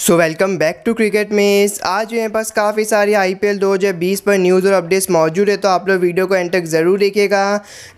so welcome back to cricket maze आज मेरे पास काफ़ी सारी आईपीएल 2020 पर न्यूज़ और अपडेट्स मौजूद है तो आप लोग वीडियो को एंड तक ज़रूर देखिएगा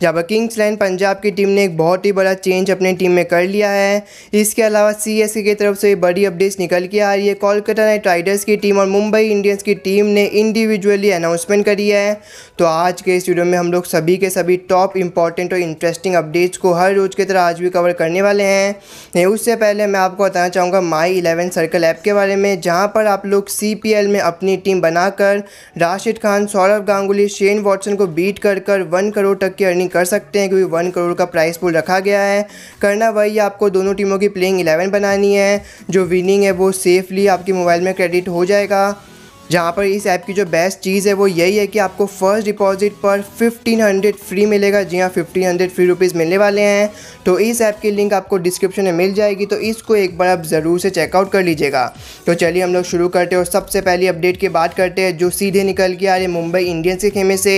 जहाँ पर किंग्स लाइन पंजाब की टीम ने एक बहुत ही बड़ा चेंज अपने टीम में कर लिया है इसके अलावा सी की तरफ से बड़ी अपडेट्स निकल के आ रही है कोलकाता नाइट राइडर्स की टीम और मुंबई इंडियंस की टीम ने इंडिविजुअली अनाउंसमेंट करी है तो आज के इस वीडियो में हम लोग सभी के सभी टॉप इंपॉर्टेंट और इंटरेस्टिंग अपडेट्स को हर रोज़ की तरह आज भी कवर करने वाले हैं उससे पहले मैं आपको बताना चाहूँगा माई इलेवन सर्कल ऐप के बारे में जहां पर आप लोग सी में अपनी टीम बनाकर राशिद खान सौरभ गांगुली शेन वॉटसन को बीट कर कर वन करोड़ तक की अर्निंग कर सकते हैं क्योंकि वन करोड़ का प्राइस पुल रखा गया है करना वही आपको दोनों टीमों की प्लेइंग इलेवन बनानी है जो विनिंग है वो सेफली आपके मोबाइल में क्रेडिट हो जाएगा जहाँ पर इस ऐप की जो बेस्ट चीज़ है वो यही है कि आपको फर्स्ट डिपॉजिट पर 1500 फ्री मिलेगा जी हाँ 1500 फ्री रुपीज़ मिलने वाले हैं तो इस ऐप की लिंक आपको डिस्क्रिप्शन में मिल जाएगी तो इसको एक बार आप ज़रूर से चेकआउट कर लीजिएगा तो चलिए हम लोग शुरू करते हैं और सबसे पहली अपडेट की बात करते हैं जो सीधे निकल के आ रही मुंबई इंडियंस के खेमे से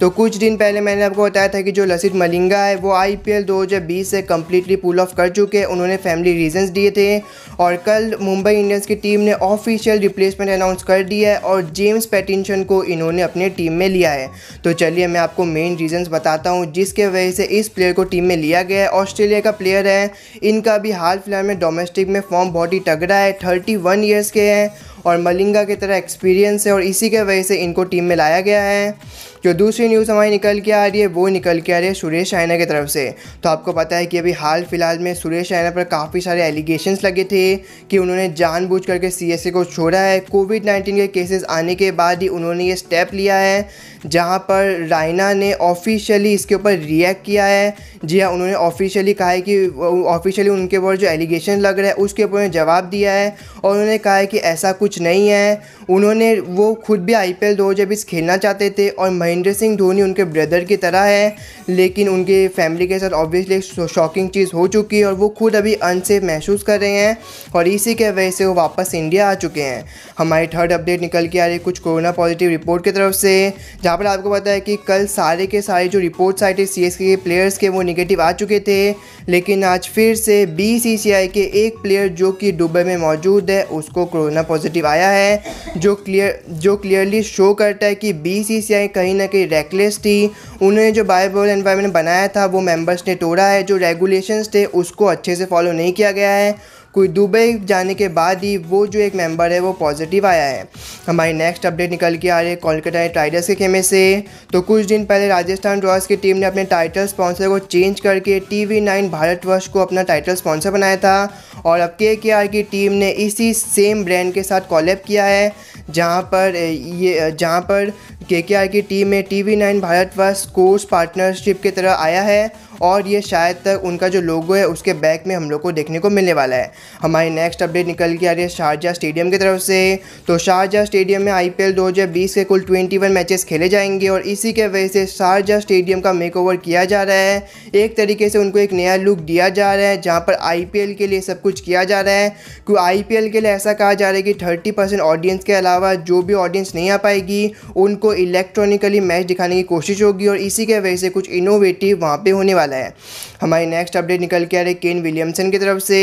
तो कुछ दिन पहले मैंने आपको बताया था कि जो लसित मलिंगा है वो आई पी से कम्प्लीटली पुल ऑफ कर चुके हैं उन्होंने फैमिली रीजन्स दिए थे और कल मुंबई इंडियंस की टीम ने ऑफिशियल रिप्लेसमेंट अनाउंस कर दिया है और जेम्स पैटिनशन को इन्होंने अपने टीम में लिया है तो चलिए मैं आपको मेन रीजंस बताता हूँ जिसके वजह से इस प्लेयर को टीम में लिया गया है ऑस्ट्रेलिया का प्लेयर है इनका भी हाल फिलहाल में डोमेस्टिक में फॉर्म बहुत ही तगड़ा है थर्टी वन ईयर्स के हैं और मलिंगा की तरह एक्सपीरियंस है और इसी के वजह से इनको टीम में लाया गया है जो दूसरी न्यूज़ हमारी निकल के आ रही है वो निकल के आ रही है सुरेश रायना की तरफ से तो आपको पता है कि अभी हाल फिलहाल में सुरेश रायना पर काफ़ी सारे एलिगेशन लगे थे कि उन्होंने जानबूझ करके सी को छोड़ा है कोविड नाइन्टीन के केसेस आने के बाद ही उन्होंने ये स्टेप लिया है जहाँ पर रायना ने ऑफिशियली इसके ऊपर रिएक्ट किया है जी हाँ उन्होंने ऑफिशियली कहा है कि ऑफिशियली उनके ऊपर जो एलिगेशन लग रहा है उसके ऊपर उन्होंने जवाब दिया है और उन्होंने कहा है कि ऐसा कुछ नहीं है उन्होंने वो खुद भी आई पी दो खेलना चाहते थे और महीने महेंद्र सिंह धोनी उनके ब्रदर की तरह है लेकिन उनके फैमिली के साथ ऑब्वियसली शॉकिंग चीज़ हो चुकी है और वो खुद अभी अनसेफ महसूस कर रहे हैं और इसी के वजह से वो वापस इंडिया आ चुके हैं हमारी थर्ड अपडेट निकल के आ रही कुछ कोरोना पॉजिटिव रिपोर्ट की तरफ से जहाँ पर आपको पता है कि कल सारे के सारे जो रिपोर्ट्स आए थे सी के प्लेयर्स के वो निगेटिव आ चुके थे लेकिन आज फिर से बी के एक प्लेयर जो कि दुबई में मौजूद है उसको कोरोना पॉजिटिव आया है जो क्लियर जो क्लियरली शो करता है कि बी कहीं ना ना कहीं रेकलेस थी उन्होंने जो बायोबल एनवायरनमेंट बनाया था वो मेंबर्स ने तोड़ा है जो रेगुलेशंस थे उसको अच्छे से फॉलो नहीं किया गया है कोई दुबई जाने के बाद ही वो जो एक मेंबर है वो पॉजिटिव आया है हमारी नेक्स्ट अपडेट निकल के आ रही है कोलकाता नाइट राइडर्स के खेमे से तो कुछ दिन पहले राजस्थान रॉयल्स की टीम ने अपने टाइटल स्पॉन्सर को चेंज करके टी वी नाइन भारतवर्ष को अपना टाइटल स्पॉन्सर बनाया था और अब के के आर की टीम ने इसी सेम ब्रांड के साथ कॉलेप किया है जहां पर ये जहां पर के की टीम में टी वी नाइन भारतवर्ष कोर्स पार्टनरशिप की तरह आया है और ये शायद तक उनका जो लोगो है उसके बैक में हम लोग को देखने को मिलने वाला है हमारी नेक्स्ट अपडेट निकल के आ रही है शारजा स्टेडियम की तरफ से तो शारजा स्टेडियम में आई पी के कुल ट्वेंटी मैचेस खेले जाएंगे और इसी के वजह से शारजा स्टेडियम का मेक किया जा रहा है एक तरीके से उनको एक नया लुक दिया जा रहा है जहाँ पर आई के लिए सब कुछ किया जा रहा है क्योंकि आई के लिए ऐसा कहा जा रहा है कि थर्टी ऑडियंस के अलावा जो भी ऑडियंस नहीं आ पाएगी उनको इलेक्ट्रॉनिकली मैच दिखाने की कोशिश होगी और इसी के वजह से कुछ इनोवेटिव वहाँ पर होने वाला है वाला है हमारी नेक्स्ट अपडेट निकल के आ रही केन विलियमसन की तरफ से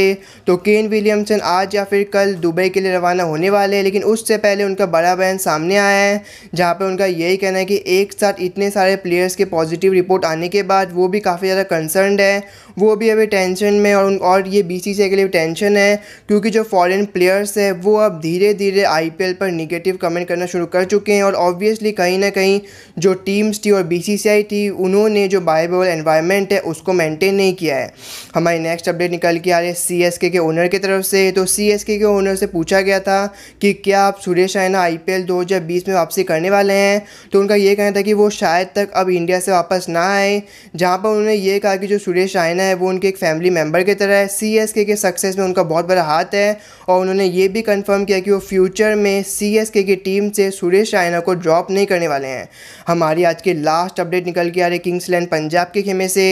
तो केन विलियमसन आज या फिर कल दुबई के लिए रवाना होने वाले हैं लेकिन उससे पहले उनका बड़ा बयान सामने आया है जहाँ पर उनका यही कहना है कि एक साथ इतने सारे प्लेयर्स के पॉजिटिव रिपोर्ट आने के बाद वो भी काफ़ी ज़्यादा कंसर्नड है वो भी अभी टेंशन में और और ये बी सी के लिए टेंशन है क्योंकि जो फॉरेन प्लेयर्स है वो अब धीरे धीरे आई पर निगेटिव कमेंट करना शुरू कर चुके हैं और ऑब्वियसली कहीं ना कहीं जो टीम्स थी और बी थी उन्होंने जो बायबल एनवायरमेंट अपडेट है उसको मेंटेन नहीं किया है हमारी नेक्स्ट अपडेट निकल के आ रही है सीएसके के ओनर की तरफ से तो सीएसके के ओनर से पूछा गया था कि क्या आप सुरेश रैना आई पी में वापसी करने वाले हैं तो उनका ये कहना था कि वो शायद तक अब इंडिया से वापस ना आए जहाँ पर उन्होंने ये कहा कि जो सुरेश रैना है वो उनके एक फैमिली मेम्बर की तरह है सी के सक्सेस में उनका बहुत बड़ा हाथ है और उन्होंने ये भी कन्फर्म किया कि वो फ्यूचर में सी की टीम से सुरेश रैना को ड्रॉप नहीं करने वाले हैं हमारी आज की लास्ट अपडेट निकल के आ रही किंग्स लैंड पंजाब के खेमे से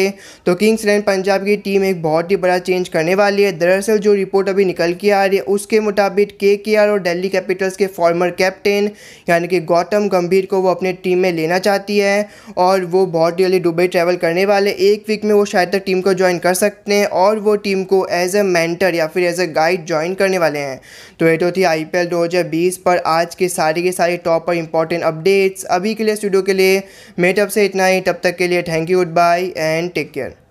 तो किंग्स इलेवन पंजाब की टीम एक बहुत ही बड़ा चेंज करने वाली है दरअसल जो रिपोर्ट अभी निकल के आ रही है उसके मुताबिक के और दिल्ली कैपिटल्स के फॉर्मर कैप्टन यानी कि गौतम गंभीर को वो अपने टीम में लेना चाहती है और वो बहुत जल्दी दुबई ट्रैवल करने वाले एक वीक में वो शायद तक टीम को ज्वाइन कर सकते हैं और वो टीम को एज ए मैंटर या फिर एज ए गाइड ज्वाइन करने वाले हैं तो ये तो थी आई पी पर आज के सारे के सारे टॉप और इंपॉर्टेंट अपडेट्स अभी के लिए स्टूडियो के लिए मेरे तब से इतना ही तब तक के लिए thank you goodbye and take care